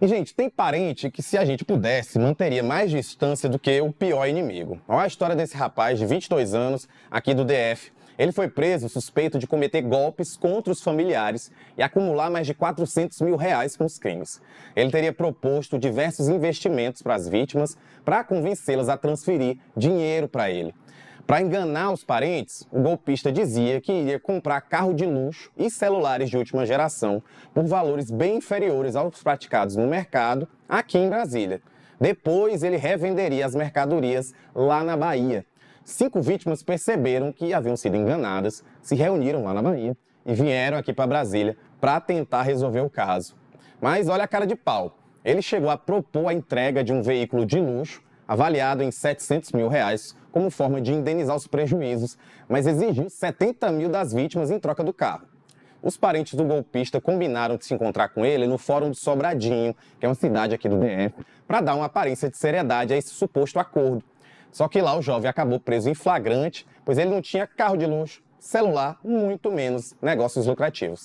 E, gente, tem parente que, se a gente pudesse, manteria mais distância do que o pior inimigo. Olha a história desse rapaz de 22 anos, aqui do DF. Ele foi preso suspeito de cometer golpes contra os familiares e acumular mais de 400 mil reais com os crimes. Ele teria proposto diversos investimentos para as vítimas para convencê-las a transferir dinheiro para ele. Para enganar os parentes, o golpista dizia que iria comprar carro de luxo e celulares de última geração por valores bem inferiores aos praticados no mercado aqui em Brasília. Depois, ele revenderia as mercadorias lá na Bahia. Cinco vítimas perceberam que haviam sido enganadas, se reuniram lá na Bahia e vieram aqui para Brasília para tentar resolver o caso. Mas olha a cara de pau. Ele chegou a propor a entrega de um veículo de luxo avaliado em 700 mil reais como forma de indenizar os prejuízos, mas exigiu 70 mil das vítimas em troca do carro. Os parentes do golpista combinaram de se encontrar com ele no Fórum do Sobradinho, que é uma cidade aqui do DF, para dar uma aparência de seriedade a esse suposto acordo. Só que lá o jovem acabou preso em flagrante, pois ele não tinha carro de luxo, celular, muito menos negócios lucrativos.